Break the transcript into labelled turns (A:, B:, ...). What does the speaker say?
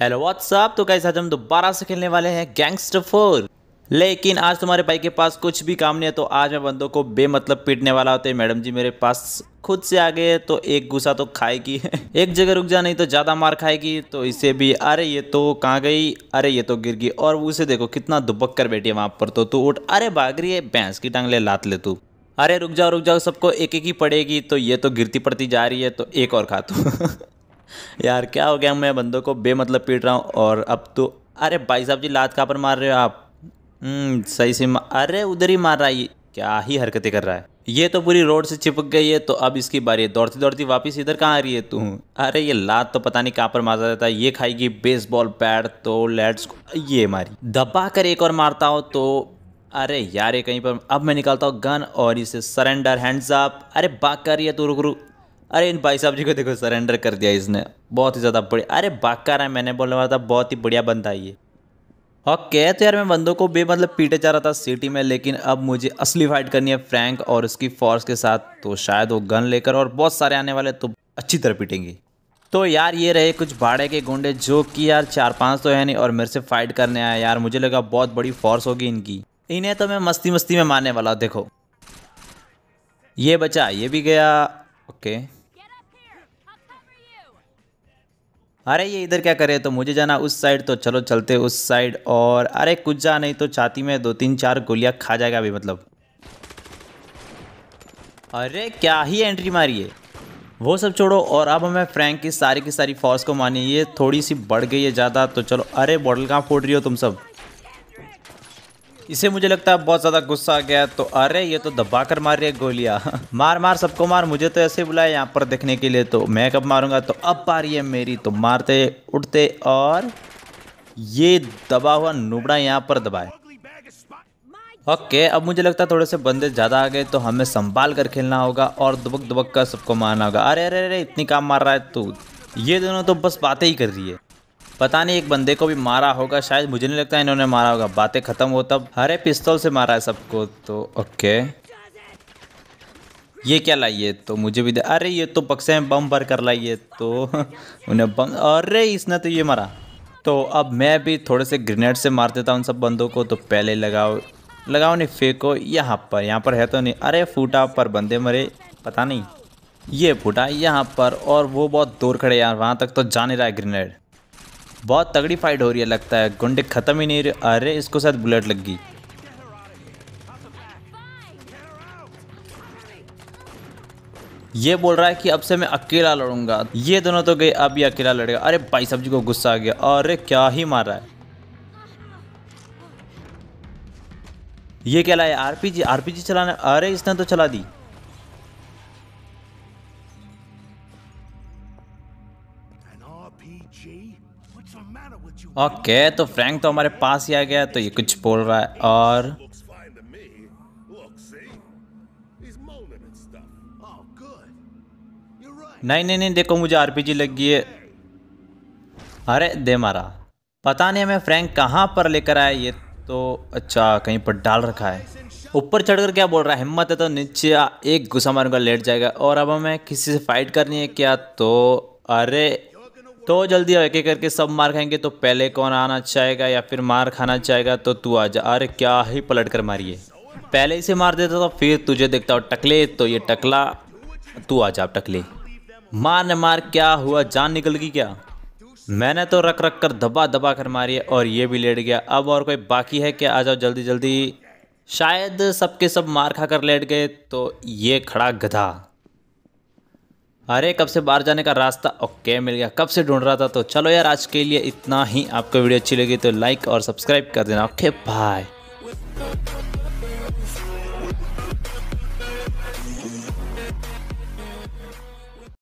A: Hello what's up तो कैसे आज हम दोबारा से खेलने वाले हैं गैंगस्टर फोर लेकिन आज तुम्हारे भाई के पास कुछ भी काम नहीं है तो आज मैं बंदों को बेमतलब पीटने वाला होते मैडम जी मेरे पास खुद से आ गए तो एक गुस्सा तो खाएगी एक जगह रुक जा नहीं तो ज़्यादा मार खाएगी तो इसे भी अरे ये तो कहाँ गई अरे ये तो गिर गई और उसे देखो कितना दुबक कर बैठी है वहाँ पर तो तू उठ अरे बागरी है भैंस की टांग ले लात ले तू अरे रुक जाओ रुक जाओ सबको एक एक ही पड़ेगी तो ये तो गिरती पड़ती जा रही है तो एक और खा तू यार क्या हो गया मैं बंदों को बेमतलब पीट रहा हूँ और अब तो अरे भाई साहब जी लात कहाँ पर मार रहे हो आप हम्म, सही से अरे उधर ही मार रहा है क्या ही हरकतें कर रहा है ये तो पूरी रोड से चिपक गई है तो अब इसकी बारी है दौड़ती दौड़ती वापस इधर कहाँ आ रही है तू अरे ये लात तो पता नहीं कहाँ पर मारा जाता है ये खाएगी बेसबॉल पैड तो लेट्स ये मारी दबा कर एक और मारता हो तो अरे यार ये कहीं पर अब मैं निकालता हूँ गन और इसे सरेंडर हैंड्स अप अरे बात कर रही है तू रुक रुक अरे इन भाई साहब जी को देखो सरेंडर कर दिया इसने बहुत ही ज़्यादा बढ़िया अरे बाकार है मैंने बोलने वाला था बहुत ही बढ़िया बंदा ये ओके तो यार मैं बंदों को बे मतलब पीटे जा रहा था सिटी में लेकिन अब मुझे असली फाइट करनी है फ्रैंक और उसकी फोर्स के साथ तो शायद वो गन लेकर और बहुत सारे आने वाले तो अच्छी तरह पीटेंगे तो यार ये रहे कुछ भाड़े के गुंडे जो कि यार चार पाँच तो है नहीं और मेरे से फाइट करने आया यार मुझे लगा बहुत बड़ी फोर्स होगी इनकी इन्हें तो मैं मस्ती मस्ती में मारने वाला देखो ये बचा ये भी गया ओके अरे ये इधर क्या करे तो मुझे जाना उस साइड तो चलो चलते उस साइड और अरे कुछ जा नहीं तो छाती में दो तीन चार गोलियाँ खा जाएगा अभी मतलब अरे क्या ही एंट्री मारी है वो सब छोड़ो और अब हमें फ्रैंक की सारी की सारी फौज को मानिए ये थोड़ी सी बढ़ गई है ज़्यादा तो चलो अरे बॉटल कहाँ फोड़ रही हो तुम सब इसे मुझे लगता है बहुत ज्यादा गुस्सा आ गया तो अरे ये तो दबा कर मार रही है गोलियां मार मार सबको मार मुझे तो ऐसे बुलाया यहाँ पर देखने के लिए तो मैं कब मारूंगा तो अब रही है मेरी तो मारते उठते और ये दबा हुआ नुबड़ा यहाँ पर दबाए ओके okay, अब मुझे लगता है थोड़े से बंदे ज़्यादा आ गए तो हमें संभाल कर खेलना होगा और दुबक दुबक कर सबको मारना होगा अरे अरे अरे इतनी काम मार रहा है तू ये दोनों तो बस बातें ही कर रही है पता नहीं एक बंदे को भी मारा होगा शायद मुझे नहीं लगता इन्होंने मारा होगा बातें खत्म हो तब हरे पिस्तौल से मारा है सबको तो ओके ये क्या लाइए तो मुझे भी दे अरे ये तो पक्से में बम भर कर लाइए तो उन्हें बम अरे इसने तो ये मारा तो अब मैं भी थोड़े से ग्रेनेड से मार देता हूँ उन सब बंदों को तो पहले लगाओ लगाओ नहीं फेंको यहाँ पर यहाँ पर है तो नहीं अरे फूटा पर बंदे मरे पता नहीं ये फूटा यहाँ पर और वो बहुत दूर खड़े यार वहाँ तक तो जा नहीं रहा है ग्रेनेड बहुत तगड़ी फाइट हो रही है लगता है गुंडे ख़त्म ही नहीं अरे इसको साथ बुलेट लग गई ये बोल रहा है कि अब से मैं अकेला लड़ूंगा ये दोनों तो गए अब ये अकेला लड़ेगा अरे भाई सब्जी को गुस्सा आ गया अरे क्या ही मार रहा है ये क्या लाया आरपीजी आरपीजी चलाना अरे इसने तो चला दी RPG? ओके okay, तो फ्रैंक तो हमारे पास ही आ गया तो ये कुछ बोल रहा है और oh, नहीं नहीं नहीं देखो मुझे आरपीजी लग गई है अरे दे मारा पता नहीं हमें फ्रैंक कहाँ पर लेकर आया ये तो अच्छा कहीं पर डाल रखा है ऊपर चढ़कर क्या बोल रहा है हिम्मत है तो नीचे एक गुस्सा मारूंगा लेट जाएगा और अब हमें किसी से फाइट करनी है क्या तो अरे तो जल्दी एक एक करके सब मार खाएंगे तो पहले कौन आना चाहेगा या फिर मार खाना चाहेगा तो तू आ जा अरे क्या ही पलट कर मारिए पहले इसे मार देता तो फिर तुझे देखता हो टकले तो ये टकला तू आ जा टकले मार ने मार क्या हुआ जान निकल गई क्या मैंने तो रख रख कर दबा दबा कर मारी है और ये भी लेट गया अब और कोई बाकी है क्या आ जाओ जल्दी जल्दी शायद सबके सब मार खा कर लेट गए तो ये खड़ा गधा अरे कब से बाहर जाने का रास्ता ओके मिल गया कब से ढूंढ रहा था तो चलो यार आज के लिए इतना ही आपको वीडियो अच्छी लगी तो लाइक और सब्सक्राइब कर देना ओके बाय